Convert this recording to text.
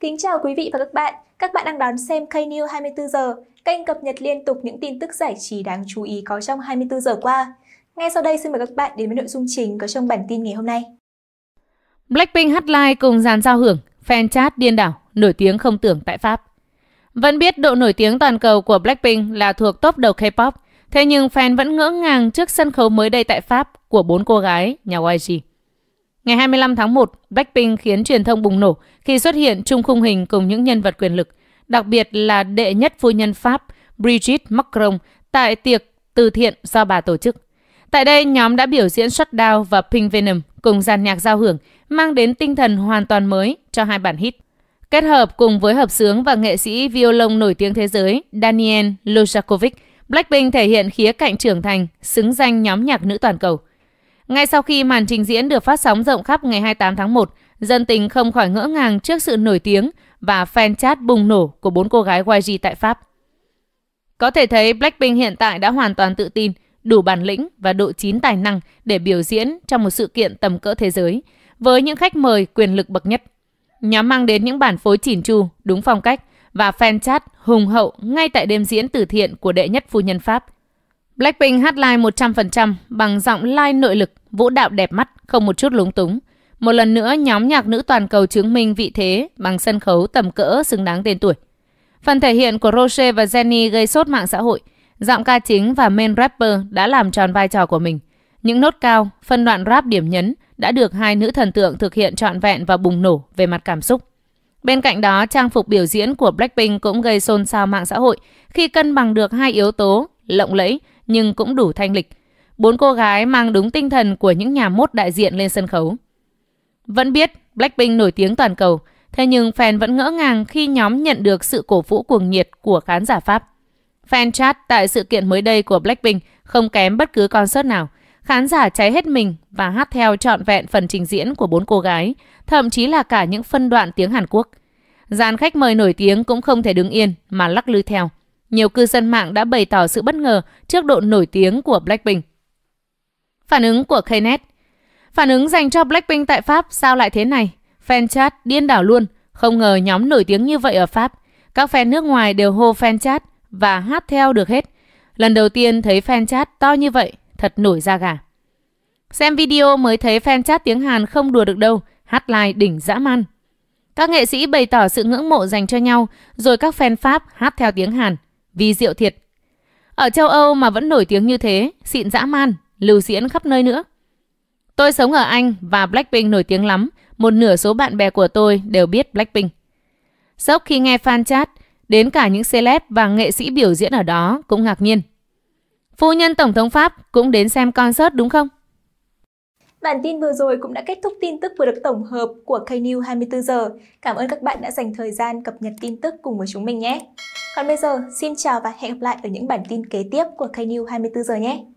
Kính chào quý vị và các bạn. Các bạn đang đón xem Knew 24 giờ, kênh cập nhật liên tục những tin tức giải trí đáng chú ý có trong 24 giờ qua. Ngay sau đây xin mời các bạn đến với nội dung chính có trong bản tin ngày hôm nay. Blackpink hát live cùng dàn giao hưởng, fan chat điên đảo, nổi tiếng không tưởng tại Pháp. Vẫn biết độ nổi tiếng toàn cầu của Blackpink là thuộc top đầu K-pop, thế nhưng fan vẫn ngỡ ngàng trước sân khấu mới đây tại Pháp của bốn cô gái nhà YG. Ngày 25 tháng 1, Blackpink khiến truyền thông bùng nổ khi xuất hiện chung khung hình cùng những nhân vật quyền lực, đặc biệt là đệ nhất phu nhân Pháp Brigitte Macron tại tiệc từ thiện do bà tổ chức. Tại đây, nhóm đã biểu diễn Shutdown và Pink Venom cùng dàn nhạc giao hưởng, mang đến tinh thần hoàn toàn mới cho hai bản hit. Kết hợp cùng với hợp sướng và nghệ sĩ violon nổi tiếng thế giới Daniel Lojakovic, Blackpink thể hiện khía cạnh trưởng thành, xứng danh nhóm nhạc nữ toàn cầu – ngay sau khi màn trình diễn được phát sóng rộng khắp ngày 28 tháng 1, dân tình không khỏi ngỡ ngàng trước sự nổi tiếng và fan chat bùng nổ của bốn cô gái YG tại Pháp. Có thể thấy Blackpink hiện tại đã hoàn toàn tự tin, đủ bản lĩnh và độ chín tài năng để biểu diễn trong một sự kiện tầm cỡ thế giới, với những khách mời quyền lực bậc nhất. Nhóm mang đến những bản phối chỉn chu, đúng phong cách và fan chat hùng hậu ngay tại đêm diễn từ thiện của đệ nhất phu nhân Pháp Blackpink hát live 100% bằng giọng live nội lực, vũ đạo đẹp mắt, không một chút lúng túng. Một lần nữa, nhóm nhạc nữ toàn cầu chứng minh vị thế bằng sân khấu tầm cỡ xứng đáng tên tuổi. Phần thể hiện của Rose và Jennie gây sốt mạng xã hội. Giọng ca chính và main rapper đã làm tròn vai trò của mình. Những nốt cao, phân đoạn rap điểm nhấn đã được hai nữ thần tượng thực hiện trọn vẹn và bùng nổ về mặt cảm xúc. Bên cạnh đó, trang phục biểu diễn của Blackpink cũng gây xôn xao mạng xã hội khi cân bằng được hai yếu tố lộng lẫy nhưng cũng đủ thanh lịch. Bốn cô gái mang đúng tinh thần của những nhà mốt đại diện lên sân khấu. Vẫn biết Blackpink nổi tiếng toàn cầu, thế nhưng fan vẫn ngỡ ngàng khi nhóm nhận được sự cổ vũ cuồng nhiệt của khán giả Pháp. Fan chat tại sự kiện mới đây của Blackpink không kém bất cứ concert nào. Khán giả cháy hết mình và hát theo trọn vẹn phần trình diễn của bốn cô gái, thậm chí là cả những phân đoạn tiếng Hàn Quốc. Gian khách mời nổi tiếng cũng không thể đứng yên mà lắc lư theo. Nhiều cư dân mạng đã bày tỏ sự bất ngờ trước độ nổi tiếng của Blackpink. Phản ứng của Knet Phản ứng dành cho Blackpink tại Pháp sao lại thế này? Fan chat điên đảo luôn, không ngờ nhóm nổi tiếng như vậy ở Pháp. Các fan nước ngoài đều hô fan chat và hát theo được hết. Lần đầu tiên thấy fan chat to như vậy, thật nổi da gà. Xem video mới thấy fan chat tiếng Hàn không đùa được đâu, hát live đỉnh dã man. Các nghệ sĩ bày tỏ sự ngưỡng mộ dành cho nhau, rồi các fan Pháp hát theo tiếng Hàn vì rượu thiệt. Ở châu Âu mà vẫn nổi tiếng như thế, xịn dã man, lưu diễn khắp nơi nữa. Tôi sống ở Anh và Blackpink nổi tiếng lắm, một nửa số bạn bè của tôi đều biết Blackpink. Sốc khi nghe fan chat, đến cả những celeb và nghệ sĩ biểu diễn ở đó cũng ngạc nhiên. Phu nhân Tổng thống Pháp cũng đến xem concert đúng không? Bản tin vừa rồi cũng đã kết thúc tin tức vừa được tổng hợp của KNews 24 giờ. Cảm ơn các bạn đã dành thời gian cập nhật tin tức cùng với chúng mình nhé. Còn bây giờ, xin chào và hẹn gặp lại ở những bản tin kế tiếp của KNews 24 giờ nhé!